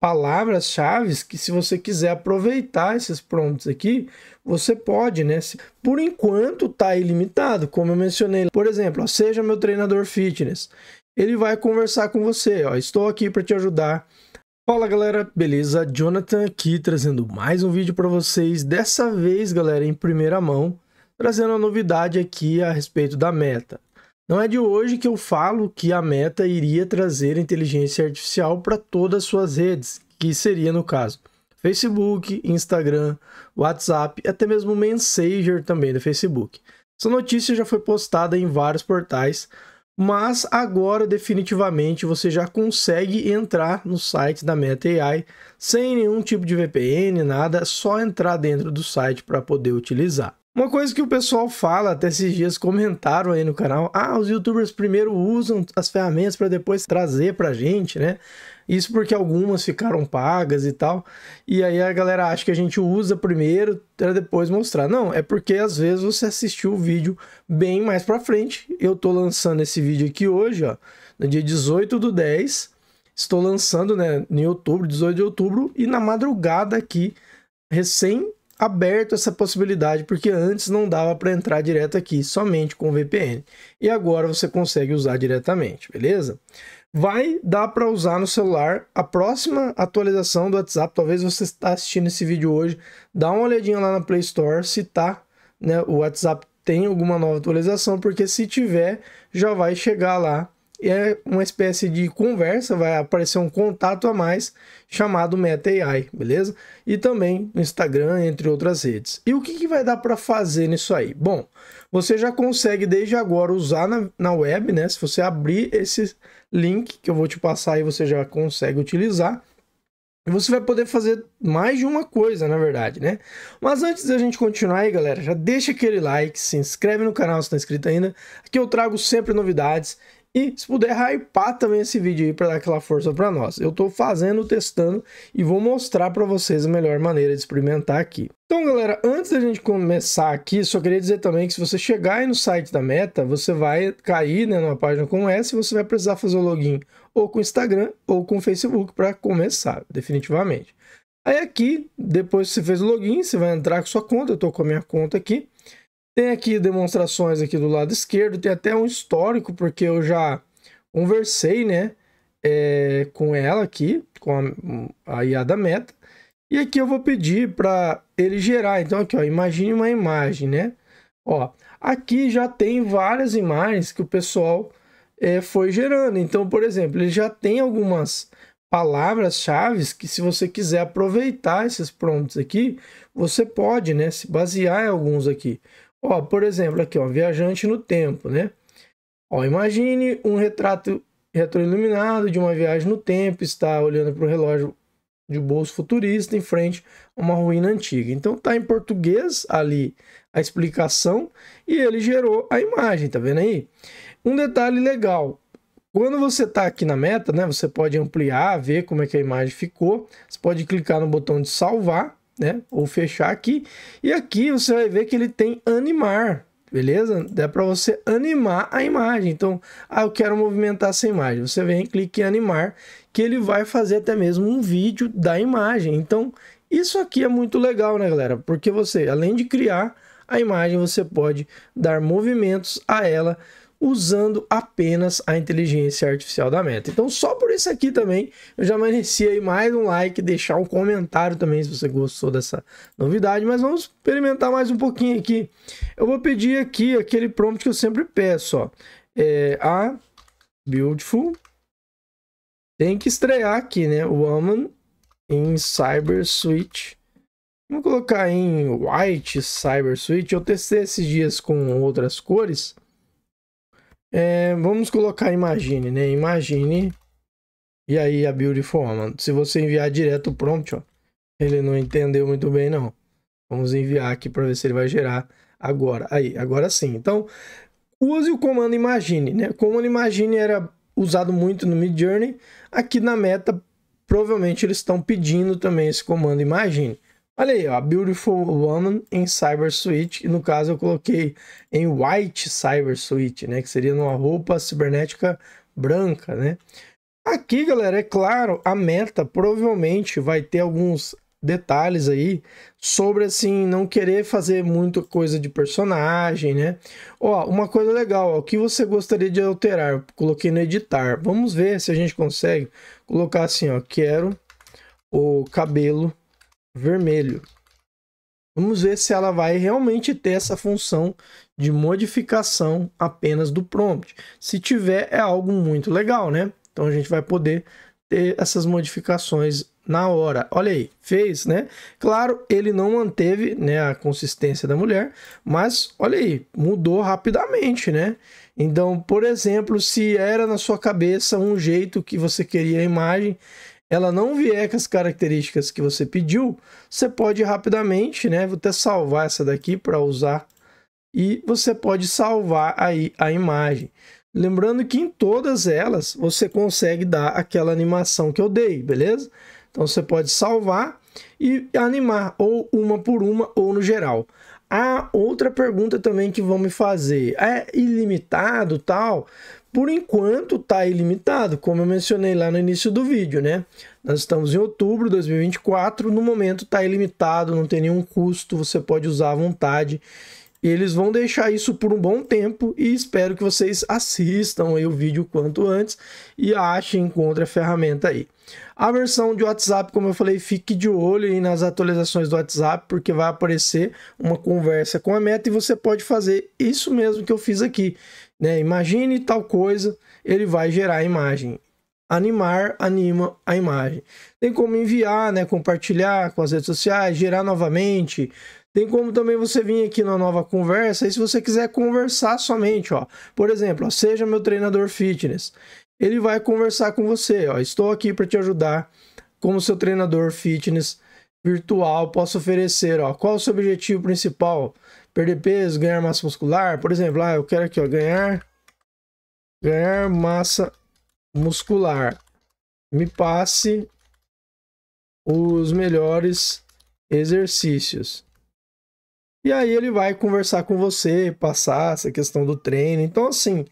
palavras-chave que se você quiser aproveitar esses prompts aqui, você pode, né? Por enquanto tá ilimitado, como eu mencionei. Por exemplo, ó, seja meu treinador fitness. Ele vai conversar com você, ó, estou aqui para te ajudar. Fala galera, beleza? Jonathan aqui trazendo mais um vídeo para vocês. Dessa vez, galera, em primeira mão, trazendo a novidade aqui a respeito da meta. Não é de hoje que eu falo que a Meta iria trazer inteligência artificial para todas as suas redes, que seria no caso Facebook, Instagram, WhatsApp, até mesmo Messenger também do Facebook. Essa notícia já foi postada em vários portais, mas agora definitivamente você já consegue entrar no site da Meta AI sem nenhum tipo de VPN, nada, é só entrar dentro do site para poder utilizar. Uma coisa que o pessoal fala, até esses dias comentaram aí no canal, ah, os youtubers primeiro usam as ferramentas para depois trazer para gente, né? Isso porque algumas ficaram pagas e tal. E aí a galera acha que a gente usa primeiro para depois mostrar. Não, é porque às vezes você assistiu o vídeo bem mais para frente. Eu tô lançando esse vídeo aqui hoje, ó, no dia 18 do 10. Estou lançando, né, em outubro, 18 de outubro, e na madrugada aqui, recém aberto essa possibilidade, porque antes não dava para entrar direto aqui, somente com VPN. E agora você consegue usar diretamente, beleza? Vai dar para usar no celular a próxima atualização do WhatsApp. Talvez você está assistindo esse vídeo hoje, dá uma olhadinha lá na Play Store se tá, né, o WhatsApp tem alguma nova atualização, porque se tiver, já vai chegar lá é uma espécie de conversa, vai aparecer um contato a mais chamado Meta AI, beleza? E também no Instagram, entre outras redes. E o que, que vai dar para fazer nisso aí? Bom, você já consegue desde agora usar na, na web, né? Se você abrir esse link que eu vou te passar aí, você já consegue utilizar. E você vai poder fazer mais de uma coisa, na verdade, né? Mas antes da gente continuar aí, galera, já deixa aquele like, se inscreve no canal se não é inscrito ainda. Aqui eu trago sempre novidades e se puder hypar também esse vídeo aí para dar aquela força para nós. Eu estou fazendo, testando e vou mostrar para vocês a melhor maneira de experimentar aqui. Então, galera, antes da gente começar aqui, só queria dizer também que se você chegar aí no site da Meta, você vai cair né, numa página como essa e você vai precisar fazer o login ou com o Instagram ou com o Facebook para começar, definitivamente. Aí aqui, depois que você fez o login, você vai entrar com sua conta, eu estou com a minha conta aqui, tem aqui demonstrações aqui do lado esquerdo, tem até um histórico, porque eu já conversei, né, é, com ela aqui, com a, a IA da Meta. E aqui eu vou pedir para ele gerar. Então aqui, ó, imagine uma imagem, né? Ó, aqui já tem várias imagens que o pessoal é, foi gerando. Então, por exemplo, ele já tem algumas palavras-chave que se você quiser aproveitar esses prompts aqui, você pode, né, se basear em alguns aqui. Ó, por exemplo, aqui, ó, viajante no tempo, né? Ó, imagine um retrato retroiluminado de uma viagem no tempo, está olhando para o relógio de bolso futurista em frente a uma ruína antiga. Então tá em português ali a explicação e ele gerou a imagem, tá vendo aí? Um detalhe legal, quando você tá aqui na meta, né, você pode ampliar, ver como é que a imagem ficou, você pode clicar no botão de salvar né? Ou fechar aqui. E aqui você vai ver que ele tem animar, beleza? Dá para você animar a imagem. Então, ah, eu quero movimentar essa imagem. Você vem, clique em animar, que ele vai fazer até mesmo um vídeo da imagem. Então, isso aqui é muito legal, né, galera? Porque você, além de criar a imagem, você pode dar movimentos a ela usando apenas a inteligência artificial da Meta. Então, só por isso aqui também, eu já merecia aí mais um like, deixar um comentário também se você gostou dessa novidade, mas vamos experimentar mais um pouquinho aqui. Eu vou pedir aqui aquele prompt que eu sempre peço, ó. É, a Beautiful tem que estrear aqui, né? Woman in Cyber Switch. Vamos colocar em White Cyber Switch. Eu testei esses dias com outras cores. É, vamos colocar imagine, né? Imagine. E aí a build forma. Se você enviar direto o prompt, ó, ele não entendeu muito bem não. Vamos enviar aqui para ver se ele vai gerar agora. Aí, agora sim. Então, use o comando imagine, né? O comando imagine era usado muito no Mid Journey. Aqui na meta, provavelmente eles estão pedindo também esse comando imagine. Olha aí, ó, a Beautiful Woman em Cyber Suite, no caso eu coloquei em White Cyber Suite, né, que seria numa roupa cibernética branca, né? Aqui, galera, é claro, a meta provavelmente vai ter alguns detalhes aí sobre assim não querer fazer muita coisa de personagem, né? Ó, uma coisa legal, ó, o que você gostaria de alterar? Eu coloquei no editar. Vamos ver se a gente consegue colocar assim, ó, quero o cabelo vermelho. Vamos ver se ela vai realmente ter essa função de modificação apenas do prompt. Se tiver, é algo muito legal, né? Então a gente vai poder ter essas modificações na hora. Olha aí, fez, né? Claro, ele não manteve né, a consistência da mulher, mas olha aí, mudou rapidamente, né? Então, por exemplo, se era na sua cabeça um jeito que você queria a imagem ela não vier com as características que você pediu, você pode rapidamente, né? Vou até salvar essa daqui para usar. E você pode salvar aí a imagem. Lembrando que em todas elas você consegue dar aquela animação que eu dei, beleza? Então você pode salvar e animar ou uma por uma ou no geral. A outra pergunta também que vão me fazer é ilimitado tal? Por enquanto tá ilimitado, como eu mencionei lá no início do vídeo, né? Nós estamos em outubro de 2024, no momento tá ilimitado, não tem nenhum custo, você pode usar à vontade e eles vão deixar isso por um bom tempo e espero que vocês assistam o vídeo quanto antes e achem, encontrem a ferramenta aí. A versão de WhatsApp, como eu falei, fique de olho aí nas atualizações do WhatsApp, porque vai aparecer uma conversa com a meta e você pode fazer isso mesmo que eu fiz aqui. Né? Imagine tal coisa, ele vai gerar a imagem animar anima a imagem. Tem como enviar, né, compartilhar com as redes sociais, gerar novamente, tem como também você vir aqui na nova conversa e se você quiser conversar somente, ó. Por exemplo, ó, seja meu treinador fitness. Ele vai conversar com você, ó. Estou aqui para te ajudar como seu treinador fitness virtual. Posso oferecer, ó. Qual o seu objetivo principal? Perder peso, ganhar massa muscular, por exemplo, lá ah, eu quero aqui, ó, ganhar ganhar massa muscular. Me passe os melhores exercícios. E aí ele vai conversar com você, passar essa questão do treino. Então, assim,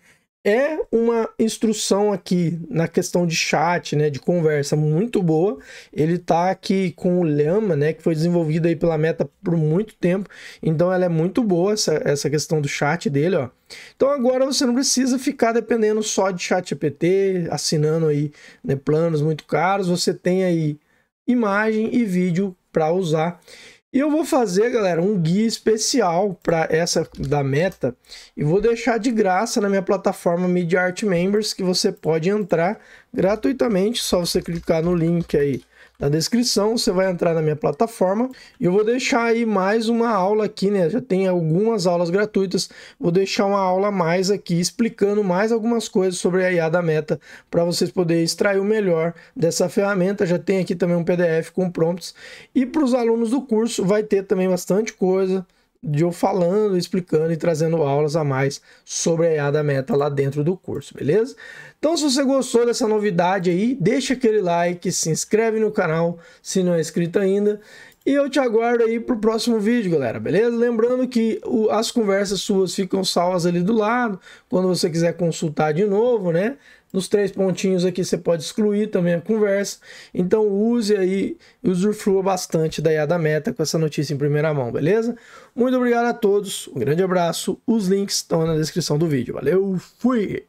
é uma instrução aqui na questão de chat, né, de conversa muito boa. Ele tá aqui com o Lhama, né, que foi desenvolvido aí pela Meta por muito tempo. Então ela é muito boa essa, essa questão do chat dele, ó. Então agora você não precisa ficar dependendo só de chat APT, assinando aí, né, planos muito caros. Você tem aí imagem e vídeo para usar. E eu vou fazer, galera, um guia especial para essa da meta e vou deixar de graça na minha plataforma MediArt Members que você pode entrar gratuitamente, só você clicar no link aí na descrição, você vai entrar na minha plataforma e eu vou deixar aí mais uma aula aqui, né? Já tem algumas aulas gratuitas, vou deixar uma aula mais aqui explicando mais algumas coisas sobre a IA da Meta para vocês poderem extrair o melhor dessa ferramenta. Já tem aqui também um PDF com prompts e para os alunos do curso vai ter também bastante coisa de eu falando, explicando e trazendo aulas a mais sobre a IA da Meta lá dentro do curso, beleza? Então, se você gostou dessa novidade aí, deixa aquele like, se inscreve no canal se não é inscrito ainda e eu te aguardo aí pro próximo vídeo, galera, beleza? Lembrando que o, as conversas suas ficam salvas ali do lado, quando você quiser consultar de novo, né? Nos três pontinhos aqui você pode excluir também a conversa. Então use aí e usufrua bastante da da Meta com essa notícia em primeira mão, beleza? Muito obrigado a todos, um grande abraço. Os links estão na descrição do vídeo. Valeu, fui!